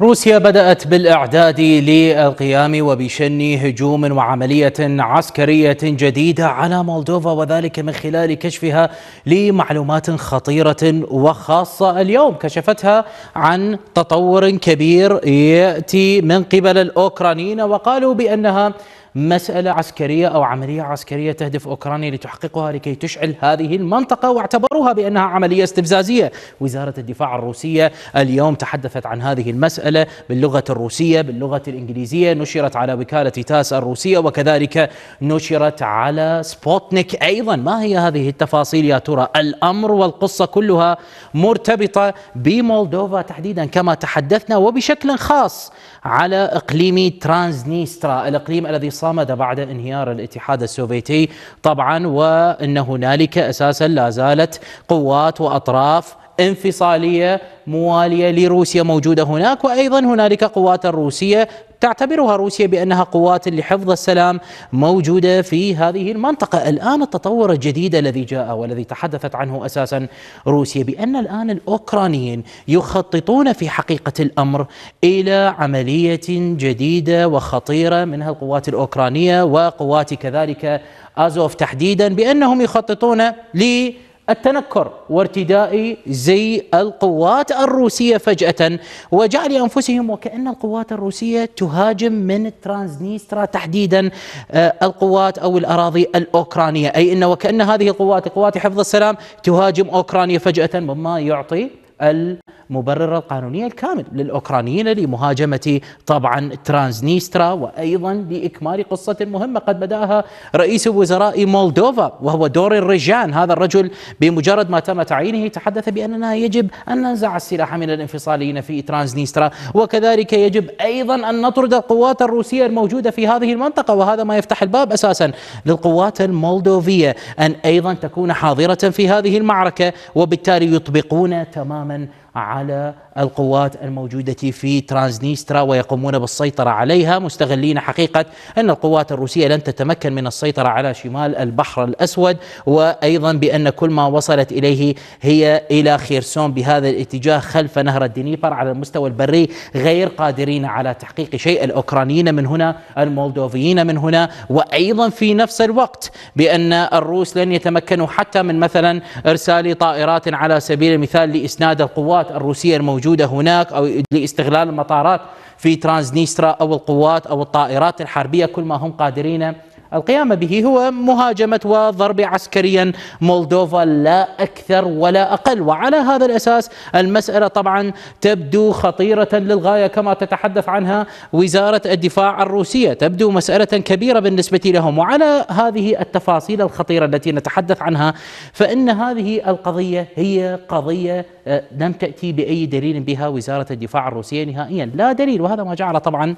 روسيا بدأت بالإعداد للقيام وبشن هجوم وعملية عسكرية جديدة على مولدوفا وذلك من خلال كشفها لمعلومات خطيرة وخاصة اليوم كشفتها عن تطور كبير يأتي من قبل الأوكرانيين وقالوا بأنها مسألة عسكرية أو عملية عسكرية تهدف أوكرانيا لتحققها لكي تشعل هذه المنطقة واعتبروها بأنها عملية استفزازية وزارة الدفاع الروسية اليوم تحدثت عن هذه المسألة باللغة الروسية باللغة الإنجليزية نشرت على وكالة تاس الروسية وكذلك نشرت على سبوتنيك أيضا ما هي هذه التفاصيل يا ترى الأمر والقصة كلها مرتبطة بمولدوفا تحديدا كما تحدثنا وبشكل خاص على إقليم ترانزنيسترا الإقليم الذي صار صمد بعد انهيار الاتحاد السوفيتي طبعا وان هنالك اساسا لا زالت قوات واطراف انفصاليه مواليه لروسيا موجوده هناك وايضا هنالك قوات الروسيه تعتبرها روسيا بانها قوات لحفظ السلام موجوده في هذه المنطقه، الان التطور الجديد الذي جاء والذي تحدثت عنه اساسا روسيا بان الان الاوكرانيين يخططون في حقيقه الامر الى عمليه جديده وخطيره منها القوات الاوكرانيه وقوات كذلك ازوف تحديدا بانهم يخططون ل التنكر وارتداء زي القوات الروسية فجأة وجعل أنفسهم وكأن القوات الروسية تهاجم من ترانزنيسترا تحديدا آه، القوات أو الأراضي الأوكرانية أي أن وكأن هذه القوات قوات حفظ السلام تهاجم أوكرانيا فجأة مما يعطي المبرر القانوني الكامل للأوكرانيين لمهاجمة طبعا ترانزنيسترا وأيضا لإكمال قصة مهمة قد بدأها رئيس وزراء مولدوفا وهو دور الرجان هذا الرجل بمجرد ما تم تعيينه تحدث بأننا يجب أن ننزع السلاح من الانفصاليين في ترانزنيسترا وكذلك يجب أيضا أن نطرد القوات الروسية الموجودة في هذه المنطقة وهذا ما يفتح الباب أساسا للقوات المولدوفية أن أيضا تكون حاضرة في هذه المعركة وبالتالي يطبقون تماما common على القوات الموجودة في ترانزنيسترا ويقومون بالسيطرة عليها مستغلين حقيقة أن القوات الروسية لن تتمكن من السيطرة على شمال البحر الأسود وأيضا بأن كل ما وصلت إليه هي إلى خيرسون بهذا الاتجاه خلف نهر الدنيبر على المستوى البري غير قادرين على تحقيق شيء الأوكرانيين من هنا المولدوفيين من هنا وأيضا في نفس الوقت بأن الروس لن يتمكنوا حتى من مثلا إرسال طائرات على سبيل المثال لإسناد القوات القوات الروسية الموجودة هناك أو لاستغلال المطارات في ترانزنيسترا أو القوات أو الطائرات الحربية كل ما هم قادرين القيام به هو مهاجمة وضرب عسكريا مولدوفا لا أكثر ولا أقل وعلى هذا الأساس المسألة طبعا تبدو خطيرة للغاية كما تتحدث عنها وزارة الدفاع الروسية تبدو مسألة كبيرة بالنسبة لهم وعلى هذه التفاصيل الخطيرة التي نتحدث عنها فإن هذه القضية هي قضية آه، لم تأتي بأي دليل بها وزارة الدفاع الروسية نهائيا لا دليل وهذا ما جعل طبعا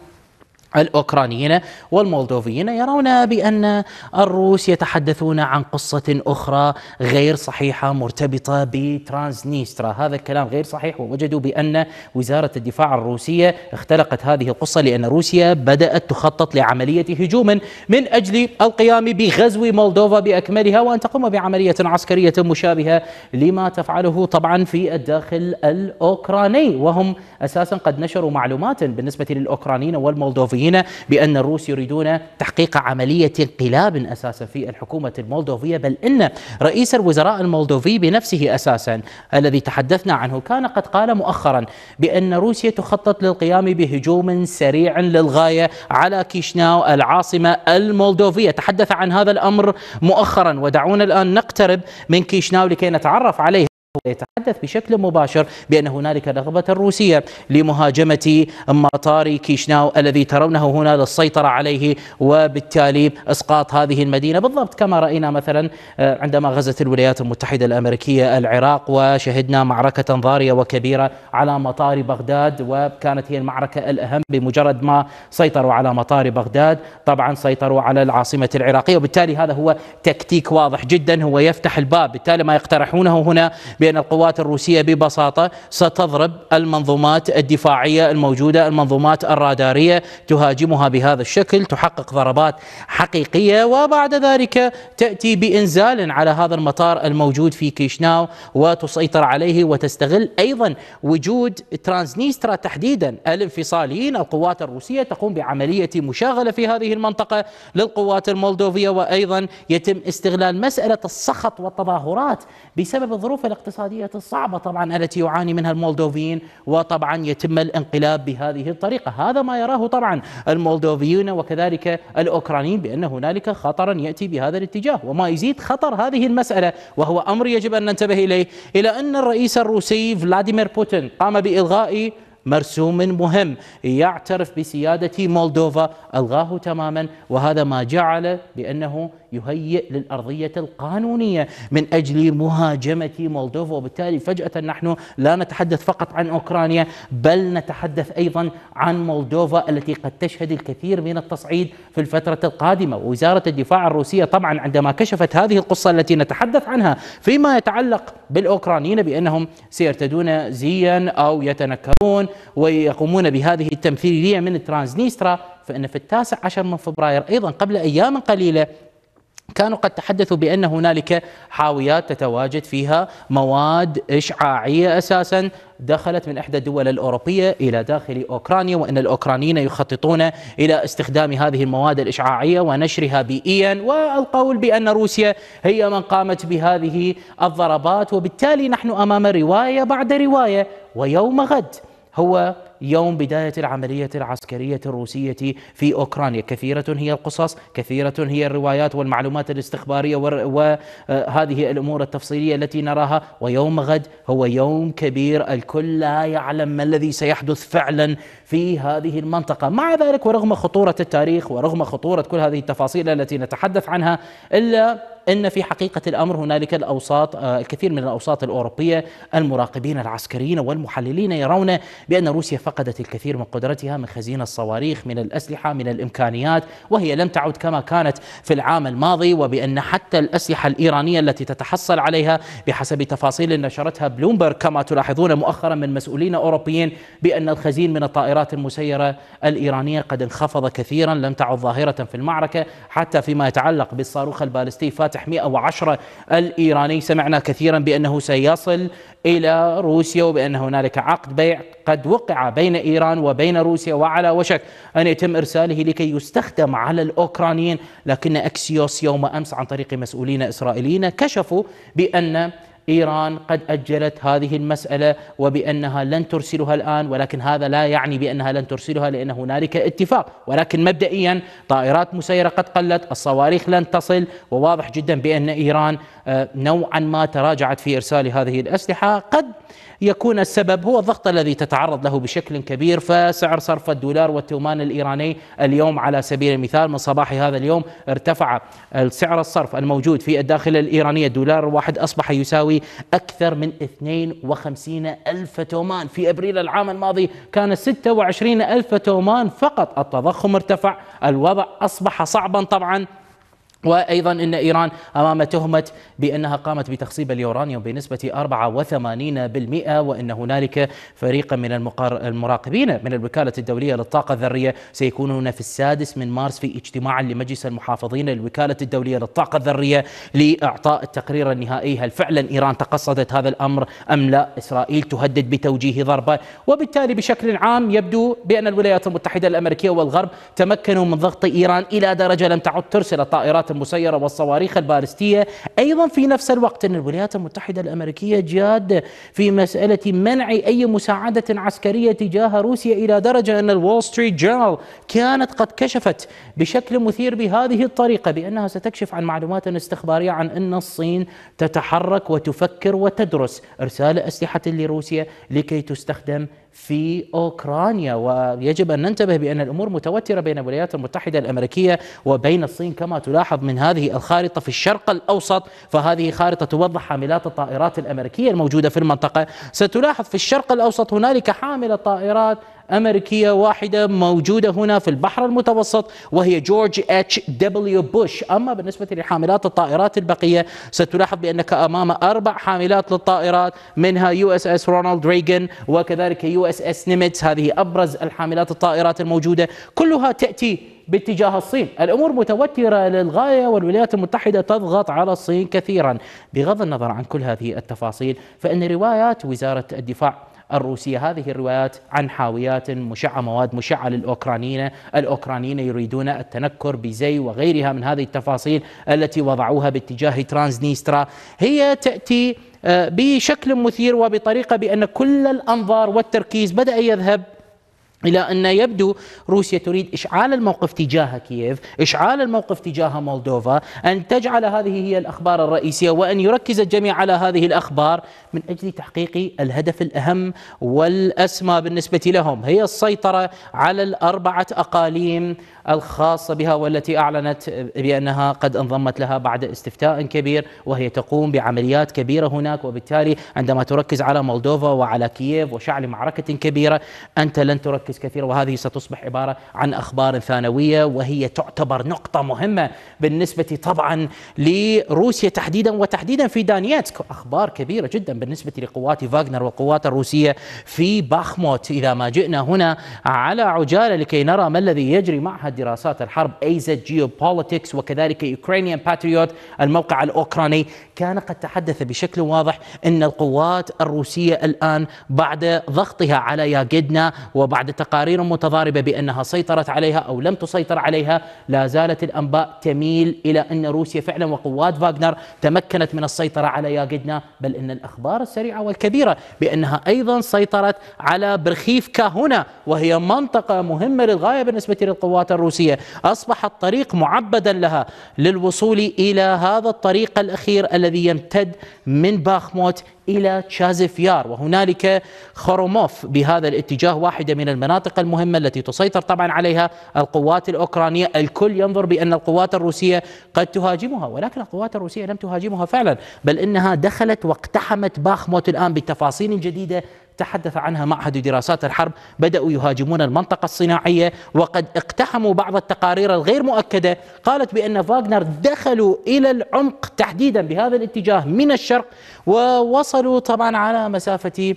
الأوكرانيين والمولدوفيين يرون بأن الروس يتحدثون عن قصة أخرى غير صحيحة مرتبطة بترانزنيسترا هذا الكلام غير صحيح ووجدوا بأن وزارة الدفاع الروسية اختلقت هذه القصة لأن روسيا بدأت تخطط لعملية هجوم من أجل القيام بغزو مولدوفا بأكملها وأن تقوم بعملية عسكرية مشابهة لما تفعله طبعا في الداخل الأوكراني وهم أساسا قد نشروا معلومات بالنسبة للأوكرانيين والمولدوفيين الصحفيين بأن الروس يريدون تحقيق عملية انقلاب أساسا في الحكومة المولدوفية بل إن رئيس الوزراء المولدوفي بنفسه أساسا الذي تحدثنا عنه كان قد قال مؤخرا بأن روسيا تخطط للقيام بهجوم سريع للغاية على كيشناو العاصمة المولدوفية تحدث عن هذا الأمر مؤخرا ودعونا الآن نقترب من كيشناو لكي نتعرف عليه يتحدث بشكل مباشر بأن هنالك رغبة روسية لمهاجمة مطار كيشناو الذي ترونه هنا للسيطرة عليه وبالتالي إسقاط هذه المدينة بالضبط كما رأينا مثلا آه، عندما غزت الولايات المتحدة الأمريكية العراق وشهدنا معركة ضارية وكبيرة على مطار بغداد وكانت هي المعركة الأهم بمجرد ما سيطروا على مطار بغداد طبعا سيطروا على العاصمة العراقية وبالتالي هذا هو تكتيك واضح جدا هو يفتح الباب بالتالي ما يقترحونه هنا بأن القوات الروسية ببساطة ستضرب المنظومات الدفاعية الموجودة المنظومات الرادارية تهاجمها بهذا الشكل تحقق ضربات حقيقية وبعد ذلك تأتي بإنزال على هذا المطار الموجود في كيشناو وتسيطر عليه وتستغل أيضا وجود ترانزنيسترا تحديدا الانفصاليين القوات الروسية تقوم بعملية مشاغلة في هذه المنطقة للقوات المولدوفية وأيضا يتم استغلال مسألة السخط والتظاهرات بسبب الظروف الاقتصادية الاقتصادية الصعبة طبعا التي يعاني منها المولدوفيين وطبعا يتم الانقلاب بهذه الطريقة هذا ما يراه طبعا المولدوفيون وكذلك الأوكرانيين بأن هنالك خطرا يأتي بهذا الاتجاه وما يزيد خطر هذه المسألة وهو أمر يجب أن ننتبه إليه إلى أن الرئيس الروسي فلاديمير بوتين قام بإلغاء مرسوم مهم يعترف بسيادة مولدوفا ألغاه تماما وهذا ما جعل بأنه يهيئ للأرضية القانونية من أجل مهاجمة مولدوفا وبالتالي فجأة نحن لا نتحدث فقط عن أوكرانيا بل نتحدث أيضا عن مولدوفا التي قد تشهد الكثير من التصعيد في الفترة القادمة ووزارة الدفاع الروسية طبعا عندما كشفت هذه القصة التي نتحدث عنها فيما يتعلق بالأوكرانيين بأنهم سيرتدون زيا أو يتنكرون ويقومون بهذه التمثيلية من ترانزنيسترا فإن في التاسع عشر من فبراير أيضا قبل أيام قليلة كانوا قد تحدثوا بأن هنالك حاويات تتواجد فيها مواد إشعاعية أساسا دخلت من إحدى الدول الأوروبية إلى داخل أوكرانيا وأن الأوكرانيين يخططون إلى استخدام هذه المواد الإشعاعية ونشرها بيئيا والقول بأن روسيا هي من قامت بهذه الضربات وبالتالي نحن أمام رواية بعد رواية ويوم غد هو يوم بداية العملية العسكرية الروسية في أوكرانيا كثيرة هي القصص كثيرة هي الروايات والمعلومات الاستخبارية وهذه آه، الأمور التفصيلية التي نراها ويوم غد هو يوم كبير الكل لا يعلم ما الذي سيحدث فعلا في هذه المنطقة مع ذلك ورغم خطورة التاريخ ورغم خطورة كل هذه التفاصيل التي نتحدث عنها إلا ان في حقيقه الامر هنالك الاوساط آه، الكثير من الاوساط الاوروبيه المراقبين العسكريين والمحللين يرون بان روسيا فقدت الكثير من قدرتها من خزينه الصواريخ من الاسلحه من الامكانيات وهي لم تعد كما كانت في العام الماضي وبان حتى الاسلحه الايرانيه التي تتحصل عليها بحسب تفاصيل نشرتها بلومبرغ كما تلاحظون مؤخرا من مسؤولين اوروبيين بان الخزين من الطائرات المسيره الايرانيه قد انخفض كثيرا لم تعد ظاهره في المعركه حتى فيما يتعلق بالصاروخ البالستي فاتح تحمية الإيراني سمعنا كثيرا بأنه سيصل إلى روسيا وبأن هنالك عقد بيع قد وقع بين إيران وبين روسيا وعلى وشك أن يتم إرساله لكي يستخدم على الأوكرانيين لكن أكسيوس يوم أمس عن طريق مسؤولين إسرائيليين كشفوا بأن ايران قد اجلت هذه المساله وبانها لن ترسلها الان ولكن هذا لا يعني بانها لن ترسلها لان هنالك اتفاق ولكن مبدئيا طائرات مسيره قد قلت، الصواريخ لن تصل وواضح جدا بان ايران آه، نوعا ما تراجعت في ارسال هذه الاسلحه قد يكون السبب هو الضغط الذي تتعرض له بشكل كبير فسعر صرف الدولار والتومان الإيراني اليوم على سبيل المثال من صباح هذا اليوم ارتفع سعر الصرف الموجود في الداخل الإيرانية الدولار الواحد أصبح يساوي أكثر من 52 ألف تومان في أبريل العام الماضي كان 26 ألف تومان فقط التضخم ارتفع الوضع أصبح صعبا طبعا وايضا ان ايران امام تهمه بانها قامت بتخصيب اليورانيوم بنسبه 84% وان هنالك فريقا من المقار... المراقبين من الوكاله الدوليه للطاقه الذريه سيكونون في السادس من مارس في اجتماع لمجلس المحافظين للوكاله الدوليه للطاقه الذريه لاعطاء التقرير النهائي هل فعلا ايران تقصدت هذا الامر ام لا اسرائيل تهدد بتوجيه ضربه وبالتالي بشكل عام يبدو بان الولايات المتحده الامريكيه والغرب تمكنوا من ضغط ايران الى درجه لم تعد ترسل الطائرات الطائرات المسيرة والصواريخ البالستية أيضا في نفس الوقت أن الولايات المتحدة الأمريكية جاد في مسألة منع أي مساعدة عسكرية تجاه روسيا إلى درجة أن الول ستريت جورنال كانت قد كشفت بشكل مثير بهذه الطريقة بأنها ستكشف عن معلومات استخبارية عن أن الصين تتحرك وتفكر وتدرس إرسال أسلحة لروسيا لكي تستخدم في اوكرانيا ويجب ان ننتبه بان الامور متوتره بين الولايات المتحده الامريكيه وبين الصين كما تلاحظ من هذه الخارطه في الشرق الاوسط فهذه خارطه توضح حاملات الطائرات الامريكيه الموجوده في المنطقه ستلاحظ في الشرق الاوسط هنالك حامله طائرات أمريكية واحدة موجودة هنا في البحر المتوسط وهي جورج اتش دبليو بوش أما بالنسبة لحاملات الطائرات البقية ستلاحظ بأنك أمام أربع حاملات للطائرات منها يو اس اس رونالد ريغن وكذلك يو اس اس نيمتس هذه أبرز الحاملات الطائرات الموجودة كلها تأتي باتجاه الصين الأمور متوترة للغاية والولايات المتحدة تضغط على الصين كثيرا بغض النظر عن كل هذه التفاصيل فإن روايات وزارة الدفاع الروسية هذه الروايات عن حاويات مشعة مواد مشعة للأوكرانيين الأوكرانيين يريدون التنكر بزي وغيرها من هذه التفاصيل التي وضعوها باتجاه ترانزنيسترا هي تأتي آه، بشكل مثير وبطريقة بأن كل الأنظار والتركيز بدأ يذهب إلى أن يبدو روسيا تريد إشعال الموقف تجاه كييف إشعال الموقف تجاه مولدوفا أن تجعل هذه هي الأخبار الرئيسية وأن يركز الجميع على هذه الأخبار من أجل تحقيق الهدف الأهم والأسمى بالنسبة لهم هي السيطرة على الأربعة أقاليم الخاصة بها والتي أعلنت بأنها قد انضمت لها بعد استفتاء كبير وهي تقوم بعمليات كبيرة هناك وبالتالي عندما تركز على مولدوفا وعلى كييف وشعل معركة كبيرة أنت لن تركز تركز كثيرا وهذه ستصبح عبارة عن أخبار ثانوية وهي تعتبر نقطة مهمة بالنسبة طبعا لروسيا تحديدا وتحديدا في دانياتسك أخبار كبيرة جدا بالنسبة لقوات فاغنر والقوات الروسية في باخموت إذا ما جئنا هنا على عجالة لكي نرى ما الذي يجري معها دراسات الحرب أيزت جيوبوليتكس وكذلك يوكرانيان باتريوت الموقع الأوكراني كان قد تحدث بشكل واضح أن القوات الروسية الآن بعد ضغطها على ياجدنا وبعد تقارير متضاربة بأنها سيطرت عليها أو لم تسيطر عليها لا زالت الأنباء تميل إلى أن روسيا فعلا وقوات فاغنر تمكنت من السيطرة على ياغدنا بل أن الأخبار السريعة والكبيرة بأنها أيضا سيطرت على برخيفكا هنا وهي منطقة مهمة للغاية بالنسبة للقوات الروسية أصبح الطريق معبدا لها للوصول إلى هذا الطريق الأخير الذي يمتد من باخموت إلى تشازفيار وهنالك خروموف بهذا الاتجاه واحدة من المناطق المهمة التي تسيطر طبعا عليها القوات الأوكرانية الكل ينظر بأن القوات الروسية قد تهاجمها ولكن القوات الروسية لم تهاجمها فعلا بل إنها دخلت واقتحمت باخموت الآن بالتفاصيل الجديدة تحدث عنها معهد دراسات الحرب بدأوا يهاجمون المنطقة الصناعية وقد اقتحموا بعض التقارير الغير مؤكدة قالت بأن فاغنر دخلوا إلى العمق تحديدا بهذا الاتجاه من الشرق ووصلوا طبعا على مسافة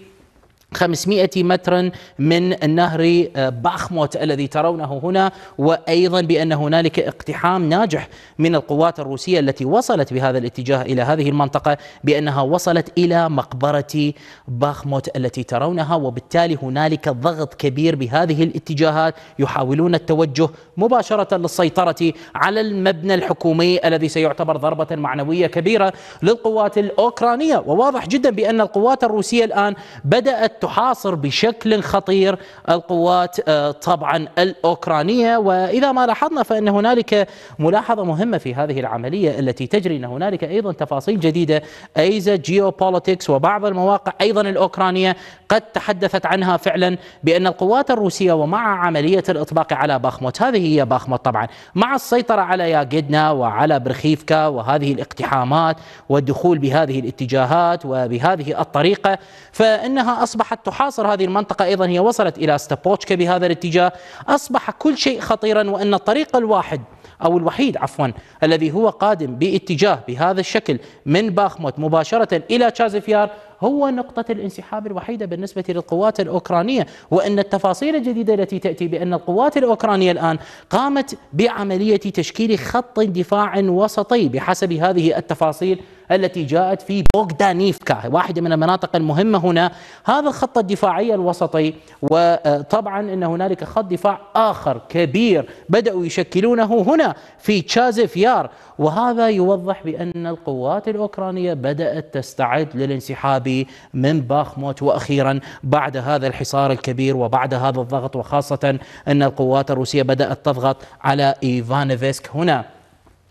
500 متر من نهر آه، باخموت الذي ترونه هنا وايضا بان هنالك اقتحام ناجح من القوات الروسيه التي وصلت بهذا الاتجاه الى هذه المنطقه بانها وصلت الى مقبره باخموت التي ترونها وبالتالي هنالك ضغط كبير بهذه الاتجاهات يحاولون التوجه مباشره للسيطره على المبنى الحكومي الذي سيعتبر ضربه معنويه كبيره للقوات الاوكرانيه وواضح جدا بان القوات الروسيه الان بدات تحاصر بشكل خطير القوات آه، طبعا الأوكرانية وإذا ما لاحظنا فإن هنالك ملاحظة مهمة في هذه العملية التي تجري أن هنالك أيضا تفاصيل جديدة أيزا جيوبوليتكس وبعض المواقع أيضا الأوكرانية قد تحدثت عنها فعلا بأن القوات الروسية ومع عملية الاطباق على باخموت هذه هي باخموت طبعا مع السيطرة على ياغدنا وعلى برخيفكا وهذه الاقتحامات والدخول بهذه الاتجاهات وبهذه الطريقة فإنها أصبحت أصبحت تحاصر هذه المنطقة أيضا هي وصلت إلى ستابوتشكا بهذا الاتجاه أصبح كل شيء خطيرا وأن الطريق الواحد أو الوحيد عفوا الذي هو قادم باتجاه بهذا الشكل من باخموت مباشرة إلى تشازفيار هو نقطة الانسحاب الوحيدة بالنسبة للقوات الأوكرانية وأن التفاصيل الجديدة التي تأتي بأن القوات الأوكرانية الآن قامت بعملية تشكيل خط دفاع وسطي بحسب هذه التفاصيل التي جاءت في بوغدانيفكا واحدة من المناطق المهمة هنا هذا الخط الدفاعي الوسطي وطبعا أن هنالك خط دفاع آخر كبير بدأوا يشكلونه هنا في تشازف يار وهذا يوضح بأن القوات الأوكرانية بدأت تستعد للانسحاب من باخموت وأخيرا بعد هذا الحصار الكبير وبعد هذا الضغط وخاصة أن القوات الروسية بدأت تضغط على إيفانيفسك هنا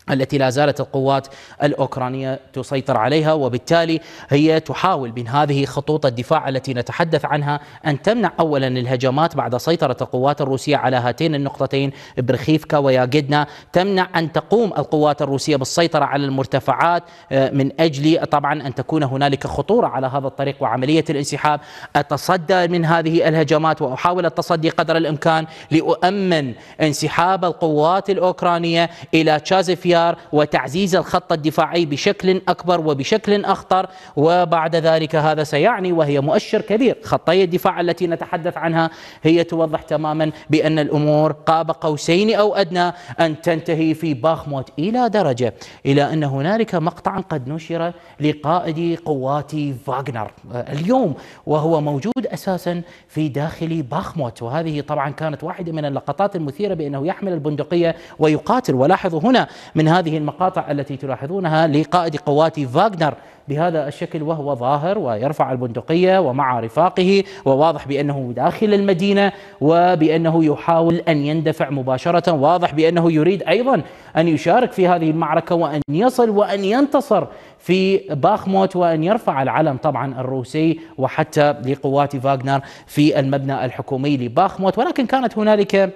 التي لا زالت القوات الاوكرانيه تسيطر عليها وبالتالي هي تحاول من هذه خطوط الدفاع التي نتحدث عنها ان تمنع اولا الهجمات بعد سيطره القوات الروسيه على هاتين النقطتين برخيفكا وياجدنا تمنع ان تقوم القوات الروسيه بالسيطره على المرتفعات آه، من اجل طبعا ان تكون هنالك خطوره على هذا الطريق وعمليه الانسحاب اتصدى من هذه الهجمات واحاول التصدي قدر الامكان لاؤمن انسحاب القوات الاوكرانيه الى تشازفيا الاختيار وتعزيز الخط الدفاعي بشكل أكبر وبشكل أخطر وبعد ذلك هذا سيعني وهي مؤشر كبير خطي الدفاع التي نتحدث عنها هي توضح تماما بأن الأمور قاب قوسين أو أدنى أن تنتهي في باخموت إلى درجة إلى أن هنالك مقطعا قد نشر لقائد قوات فاغنر اليوم وهو موجود أساسا في داخل باخموت وهذه طبعا كانت واحدة من اللقطات المثيرة بأنه يحمل البندقية ويقاتل ولاحظوا هنا من من هذه المقاطع التي تلاحظونها لقائد قوات فاغنر بهذا الشكل وهو ظاهر ويرفع البندقية ومع رفاقه وواضح بأنه داخل المدينة وبأنه يحاول أن يندفع مباشرة واضح بأنه يريد أيضا أن يشارك في هذه المعركة وأن يصل وأن ينتصر في باخموت وأن يرفع العلم طبعا الروسي وحتى لقوات فاغنر في المبنى الحكومي لباخموت ولكن كانت هنالك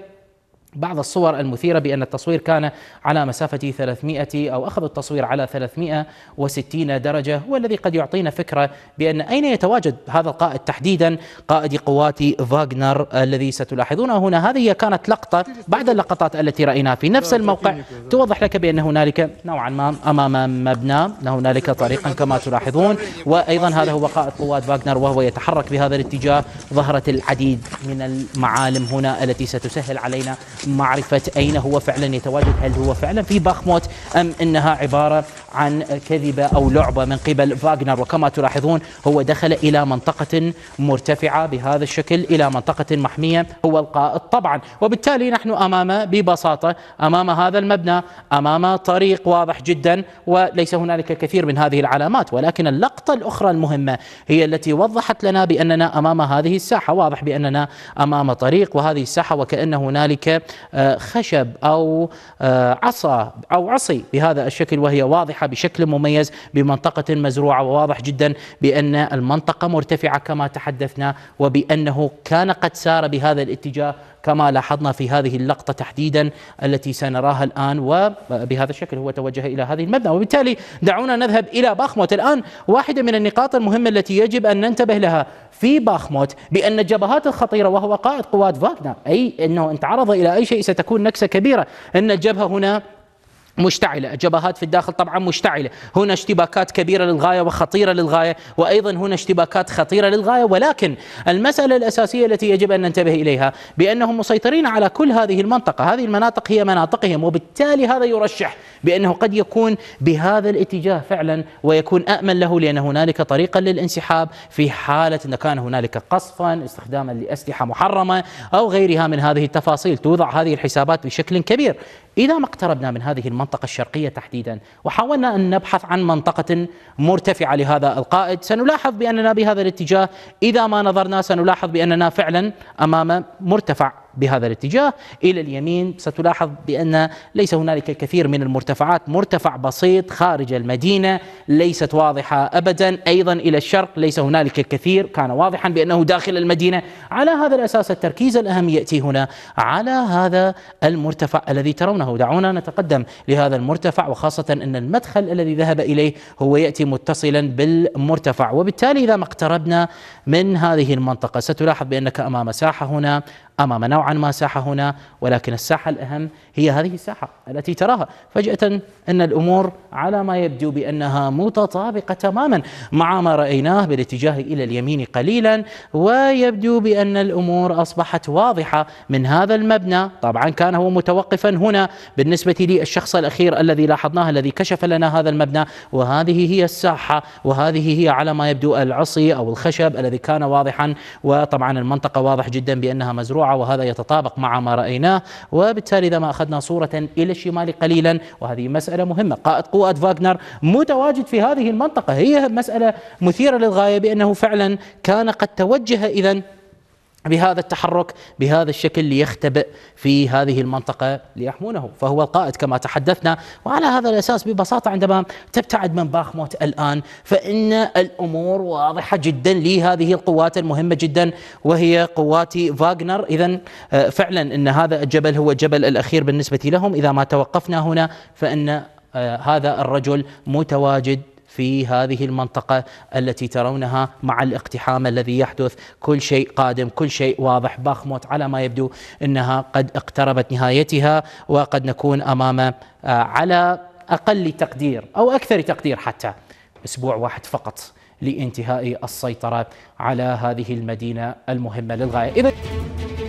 بعض الصور المثيرة بأن التصوير كان على مسافة 300 أو أخذ التصوير على 360 درجة والذي قد يعطينا فكرة بأن أين يتواجد هذا القائد تحديدا قائد قوات فاغنر الذي ستلاحظونه هنا هذه كانت لقطة بعد اللقطات التي رأيناها في نفس الموقع توضح لك بأن هنالك نوعا ما أمام مبنى هنالك طريقا كما تلاحظون وأيضا هذا هو قائد قوات فاغنر وهو يتحرك بهذا الاتجاه ظهرت العديد من المعالم هنا التي ستسهل علينا معرفة أين هو فعلا يتواجد هل هو فعلا في بخموت أم أنها عبارة عن كذبة أو لعبة من قبل فاغنر وكما تلاحظون هو دخل إلى منطقة مرتفعة بهذا الشكل إلى منطقة محمية هو القائد طبعا وبالتالي نحن أمام ببساطة أمام هذا المبنى أمام طريق واضح جدا وليس هنالك كثير من هذه العلامات ولكن اللقطة الأخرى المهمة هي التي وضحت لنا بأننا أمام هذه الساحة واضح بأننا أمام طريق وهذه الساحة وكأن هنالك آه، خشب أو آه، عصا أو عصي بهذا الشكل وهي واضحة بشكل مميز بمنطقة مزروعة وواضح جدا بأن المنطقة مرتفعة كما تحدثنا وبأنه كان قد سار بهذا الاتجاه كما لاحظنا في هذه اللقطة تحديدا التي سنراها الآن وبهذا الشكل هو توجه إلى هذه المبنى وبالتالي دعونا نذهب إلى باخموت الآن واحدة من النقاط المهمة التي يجب أن ننتبه لها في باخموت بأن الجبهات الخطيرة وهو قائد قوات فاغنر أي أنه إن تعرض إلى أي شيء ستكون نكسة كبيرة أن الجبهة هنا مشتعلة جبهات في الداخل طبعا مشتعلة هنا اشتباكات كبيرة للغاية وخطيرة للغاية وأيضا هنا اشتباكات خطيرة للغاية ولكن المسألة الأساسية التي يجب أن ننتبه إليها بأنهم مسيطرين على كل هذه المنطقة هذه المناطق هي مناطقهم وبالتالي هذا يرشح بأنه قد يكون بهذا الاتجاه فعلا ويكون أأمن له لأن هنالك طريقا للانسحاب في حالة أن كان هنالك قصفا استخداما لأسلحة محرمة أو غيرها من هذه التفاصيل توضع هذه الحسابات بشكل كبير إذا ما اقتربنا من هذه المنطقة الشرقية تحديدا وحاولنا أن نبحث عن منطقة مرتفعة لهذا القائد سنلاحظ بأننا بهذا الاتجاه إذا ما نظرنا سنلاحظ بأننا فعلا أمام مرتفع بهذا الاتجاه إلى اليمين ستلاحظ بأن ليس هنالك الكثير من المرتفعات مرتفع بسيط خارج المدينة ليست واضحة أبدا أيضا إلى الشرق ليس هنالك الكثير كان واضحا بأنه داخل المدينة على هذا الأساس التركيز الأهم يأتي هنا على هذا المرتفع الذي ترونه دعونا نتقدم لهذا المرتفع وخاصة أن المدخل الذي ذهب إليه هو يأتي متصلا بالمرتفع وبالتالي إذا ما اقتربنا من هذه المنطقة ستلاحظ بأنك أمام ساحه هنا امام نوعا ما ساحه هنا ولكن الساحه الاهم هي هذه الساحه التي تراها فجاه ان الامور على ما يبدو بانها متطابقه تماما مع ما رايناه بالاتجاه الى اليمين قليلا ويبدو بان الامور اصبحت واضحه من هذا المبنى طبعا كان هو متوقفا هنا بالنسبه للشخص الاخير الذي لاحظناه الذي كشف لنا هذا المبنى وهذه هي الساحه وهذه هي على ما يبدو العصي او الخشب الذي كان واضحا وطبعا المنطقه واضح جدا بانها مزروعه وهذا يتطابق مع ما رأيناه وبالتالي إذا ما أخذنا صورة إلى الشمال قليلا وهذه مسألة مهمة قائد قوات فاغنر متواجد في هذه المنطقة هي مسألة مثيرة للغاية بأنه فعلا كان قد توجه إذا بهذا التحرك بهذا الشكل ليختبئ في هذه المنطقة ليحمونه فهو القائد كما تحدثنا وعلى هذا الأساس ببساطة عندما تبتعد من باخموت الآن فإن الأمور واضحة جدا لهذه القوات المهمة جدا وهي قوات فاغنر إذا آه، فعلا أن هذا الجبل هو الجبل الأخير بالنسبة لهم إذا ما توقفنا هنا فإن آه، هذا الرجل متواجد في هذه المنطقة التي ترونها مع الاقتحام الذي يحدث كل شيء قادم كل شيء واضح باخموت على ما يبدو أنها قد اقتربت نهايتها وقد نكون أمام آه، على أقل تقدير أو أكثر تقدير حتى أسبوع واحد فقط لانتهاء السيطرة على هذه المدينة المهمة للغاية إذا